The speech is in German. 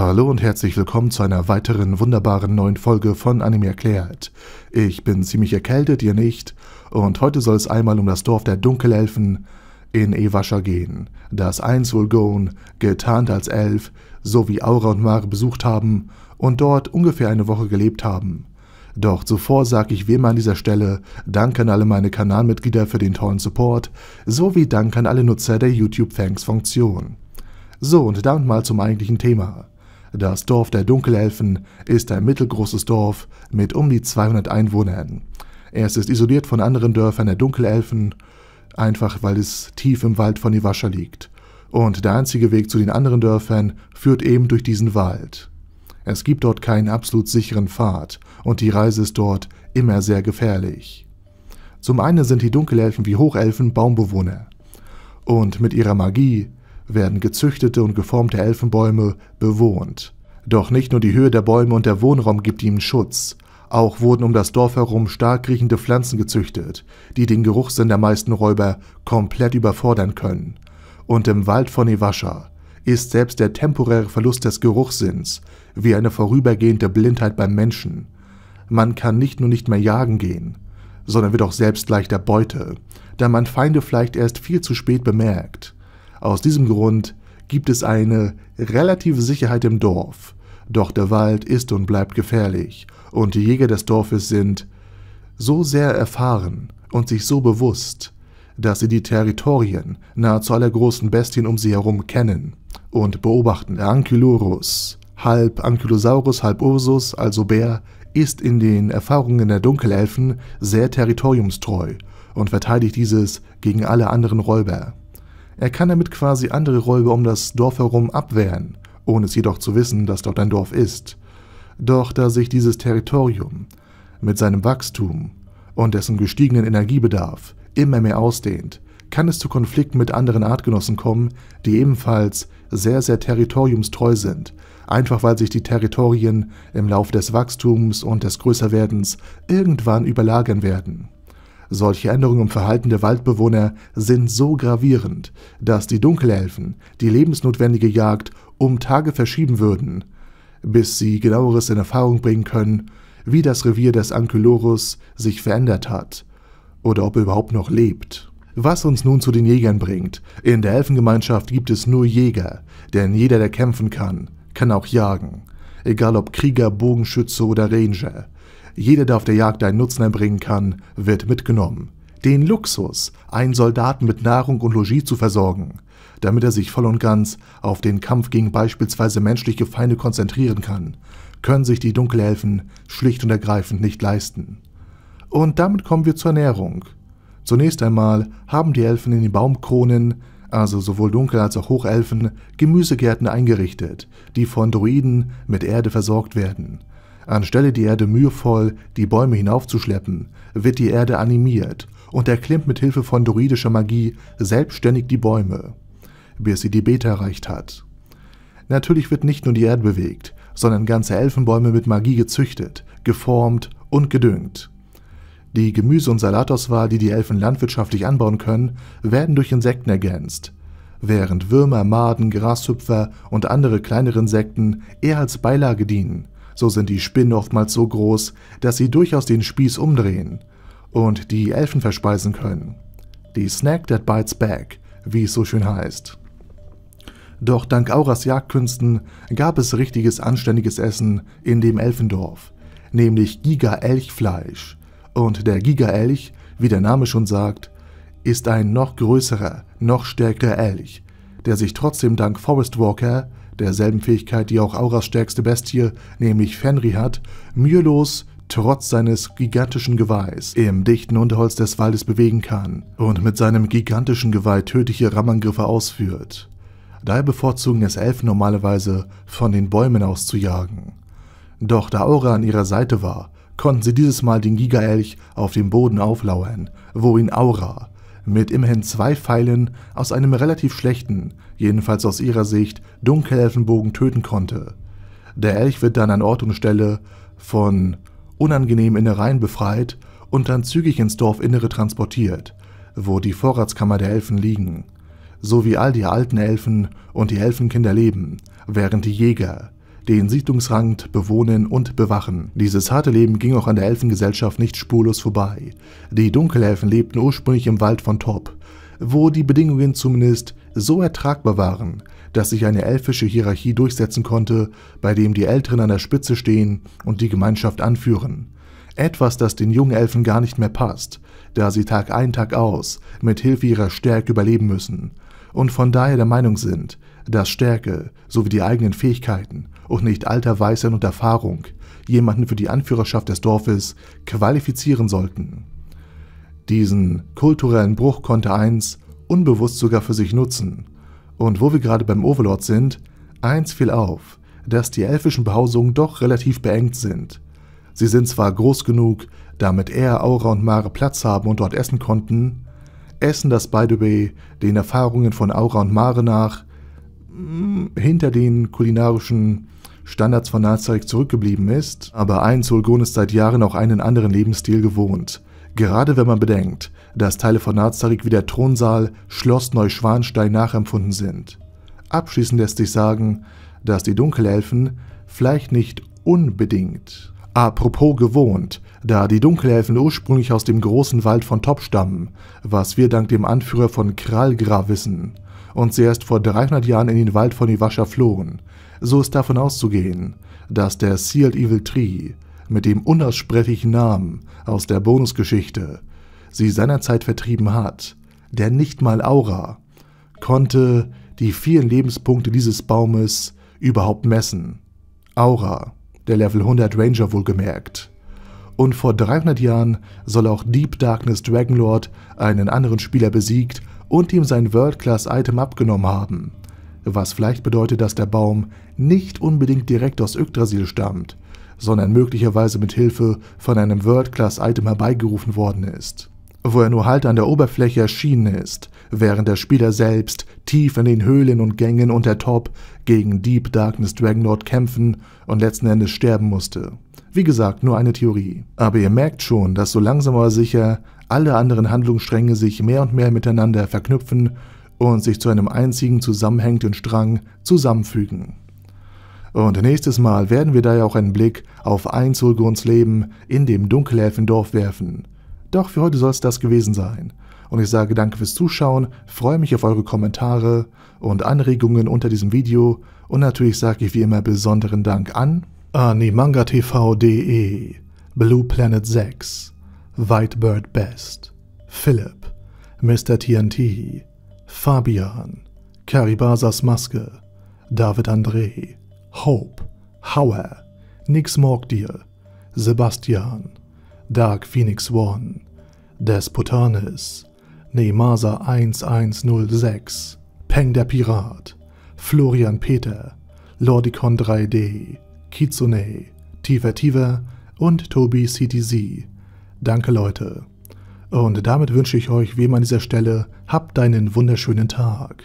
Hallo und herzlich willkommen zu einer weiteren wunderbaren neuen Folge von Anime Erklärt. Ich bin ziemlich erkältet, ihr nicht, und heute soll es einmal um das Dorf der Dunkelelfen in Ewascha gehen, das einst wohl Gon, getarnt als Elf, sowie Aura und Mare besucht haben und dort ungefähr eine Woche gelebt haben. Doch zuvor sage ich wie immer an dieser Stelle Dank an alle meine Kanalmitglieder für den tollen Support, sowie Dank an alle Nutzer der YouTube-Thanks-Funktion. So, und damit mal zum eigentlichen Thema. Das Dorf der Dunkelelfen ist ein mittelgroßes Dorf mit um die 200 Einwohnern. Es ist isoliert von anderen Dörfern der Dunkelelfen, einfach weil es tief im Wald von Iwascha liegt. Und der einzige Weg zu den anderen Dörfern führt eben durch diesen Wald. Es gibt dort keinen absolut sicheren Pfad und die Reise ist dort immer sehr gefährlich. Zum einen sind die Dunkelelfen wie Hochelfen Baumbewohner. Und mit ihrer Magie werden gezüchtete und geformte Elfenbäume bewohnt. Doch nicht nur die Höhe der Bäume und der Wohnraum gibt ihnen Schutz. Auch wurden um das Dorf herum stark riechende Pflanzen gezüchtet, die den Geruchssinn der meisten Räuber komplett überfordern können. Und im Wald von Iwascha ist selbst der temporäre Verlust des Geruchssinns wie eine vorübergehende Blindheit beim Menschen. Man kann nicht nur nicht mehr jagen gehen, sondern wird auch selbst leichter Beute, da man Feinde vielleicht erst viel zu spät bemerkt. Aus diesem Grund gibt es eine relative Sicherheit im Dorf. Doch der Wald ist und bleibt gefährlich, und die Jäger des Dorfes sind so sehr erfahren und sich so bewusst, dass sie die Territorien nahezu aller großen Bestien um sie herum kennen und beobachten. Der Ankylurus, halb Ankylosaurus, halb Ursus, also Bär, ist in den Erfahrungen der Dunkelelfen sehr territoriumstreu und verteidigt dieses gegen alle anderen Räuber. Er kann damit quasi andere Räuber um das Dorf herum abwehren, ohne es jedoch zu wissen, dass dort ein Dorf ist. Doch da sich dieses Territorium mit seinem Wachstum und dessen gestiegenen Energiebedarf immer mehr ausdehnt, kann es zu Konflikten mit anderen Artgenossen kommen, die ebenfalls sehr, sehr territoriumstreu sind, einfach weil sich die Territorien im Lauf des Wachstums und des Größerwerdens irgendwann überlagern werden. Solche Änderungen im Verhalten der Waldbewohner sind so gravierend, dass die Dunkelelfen die lebensnotwendige Jagd um Tage verschieben würden, bis sie genaueres in Erfahrung bringen können, wie das Revier des Ankylorus sich verändert hat oder ob er überhaupt noch lebt. Was uns nun zu den Jägern bringt. In der Elfengemeinschaft gibt es nur Jäger, denn jeder, der kämpfen kann, kann auch jagen egal ob Krieger, Bogenschütze oder Ranger. Jeder, der auf der Jagd einen Nutzen erbringen kann, wird mitgenommen. Den Luxus, einen Soldaten mit Nahrung und Logis zu versorgen, damit er sich voll und ganz auf den Kampf gegen beispielsweise menschliche Feinde konzentrieren kann, können sich die Dunkelelfen schlicht und ergreifend nicht leisten. Und damit kommen wir zur Ernährung. Zunächst einmal haben die Elfen in den Baumkronen also sowohl Dunkel- als auch Hochelfen, Gemüsegärten eingerichtet, die von Druiden mit Erde versorgt werden. Anstelle die Erde mühevoll, die Bäume hinaufzuschleppen, wird die Erde animiert und erklimmt mit Hilfe von druidischer Magie selbstständig die Bäume, bis sie die Beta erreicht hat. Natürlich wird nicht nur die Erde bewegt, sondern ganze Elfenbäume mit Magie gezüchtet, geformt und gedüngt. Die Gemüse- und Salatauswahl, die die Elfen landwirtschaftlich anbauen können, werden durch Insekten ergänzt, während Würmer, Maden, Grashüpfer und andere kleinere Insekten eher als Beilage dienen. So sind die Spinnen oftmals so groß, dass sie durchaus den Spieß umdrehen und die Elfen verspeisen können. Die Snack that bites back, wie es so schön heißt. Doch dank Auras Jagdkünsten gab es richtiges anständiges Essen in dem Elfendorf, nämlich Giga-Elchfleisch. Und der Giga-Elch, wie der Name schon sagt, ist ein noch größerer, noch stärkerer Elch, der sich trotzdem dank Forest Walker, derselben Fähigkeit, die auch Auras stärkste Bestie, nämlich Fenri hat, mühelos trotz seines gigantischen Geweihs im dichten Unterholz des Waldes bewegen kann und mit seinem gigantischen Geweih tödliche Rammangriffe ausführt. Daher bevorzugen es Elfen normalerweise, von den Bäumen aus zu jagen. Doch da Aura an ihrer Seite war, konnten sie dieses Mal den Gigaelch auf dem Boden auflauern, wo ihn Aura mit immerhin zwei Pfeilen aus einem relativ schlechten, jedenfalls aus ihrer Sicht, Dunkelelfenbogen töten konnte. Der Elch wird dann an Ort und Stelle von unangenehmen Innereien befreit und dann zügig ins Dorfinnere transportiert, wo die Vorratskammer der Elfen liegen, so wie all die alten Elfen und die Elfenkinder leben, während die Jäger, den Siedlungsrang bewohnen und bewachen. Dieses harte Leben ging auch an der Elfengesellschaft nicht spurlos vorbei. Die Dunkelelfen lebten ursprünglich im Wald von Top, wo die Bedingungen zumindest so ertragbar waren, dass sich eine elfische Hierarchie durchsetzen konnte, bei dem die Älteren an der Spitze stehen und die Gemeinschaft anführen. Etwas, das den jungen Elfen gar nicht mehr passt, da sie Tag ein, Tag aus mit Hilfe ihrer Stärke überleben müssen und von daher der Meinung sind, dass Stärke sowie die eigenen Fähigkeiten und nicht alter Weisheit und Erfahrung jemanden für die Anführerschaft des Dorfes qualifizieren sollten. Diesen kulturellen Bruch konnte eins unbewusst sogar für sich nutzen. Und wo wir gerade beim Overlord sind, eins fiel auf, dass die elfischen Behausungen doch relativ beengt sind. Sie sind zwar groß genug, damit er, Aura und Mare Platz haben und dort essen konnten, essen das by the way den Erfahrungen von Aura und Mare nach hinter den kulinarischen Standards von Nazareth zurückgeblieben ist, aber ein Zulgon ist seit Jahren auch einen anderen Lebensstil gewohnt. Gerade wenn man bedenkt, dass Teile von Nazareth wie der Thronsaal Schloss Neuschwanstein nachempfunden sind. Abschließend lässt sich sagen, dass die Dunkelelfen vielleicht nicht unbedingt. Apropos gewohnt, da die Dunkelelfen ursprünglich aus dem großen Wald von Top stammen, was wir dank dem Anführer von Kralgra wissen, und sie erst vor 300 Jahren in den Wald von Iwascha flohen, so ist davon auszugehen, dass der Sealed Evil Tree mit dem unaussprechlichen Namen aus der Bonusgeschichte sie seinerzeit vertrieben hat, der nicht mal Aura, konnte die vielen Lebenspunkte dieses Baumes überhaupt messen. Aura, der Level 100 Ranger wohlgemerkt. Und vor 300 Jahren soll auch Deep Darkness Dragonlord einen anderen Spieler besiegt und ihm sein World-Class-Item abgenommen haben. Was vielleicht bedeutet, dass der Baum nicht unbedingt direkt aus Yggdrasil stammt, sondern möglicherweise mit Hilfe von einem World-Class-Item herbeigerufen worden ist. Wo er nur halt an der Oberfläche erschienen ist, während der Spieler selbst tief in den Höhlen und Gängen unter Top gegen Deep Darkness Dragonlord kämpfen und letzten Endes sterben musste. Wie gesagt, nur eine Theorie. Aber ihr merkt schon, dass so langsam aber sicher alle anderen Handlungsstränge sich mehr und mehr miteinander verknüpfen und sich zu einem einzigen zusammenhängenden Strang zusammenfügen. Und nächstes Mal werden wir daher auch einen Blick auf ein Leben in dem Dunkelelfendorf werfen. Doch für heute soll es das gewesen sein. Und ich sage danke fürs Zuschauen, freue mich auf eure Kommentare und Anregungen unter diesem Video und natürlich sage ich wie immer besonderen Dank an AnimangaTV.de ah, Blue Planet 6 White Bird Best Philipp Mr. TNT Fabian Karibasas Maske David André Hope Hauer Nix Morgdir Sebastian Dark Phoenix One Despotanis Neymasa 1106 Peng der Pirat Florian Peter Lordicon 3D Kitsune, Tiefer Tiefer und Tobi CTZ. Danke Leute. Und damit wünsche ich euch wie immer an dieser Stelle, habt einen wunderschönen Tag.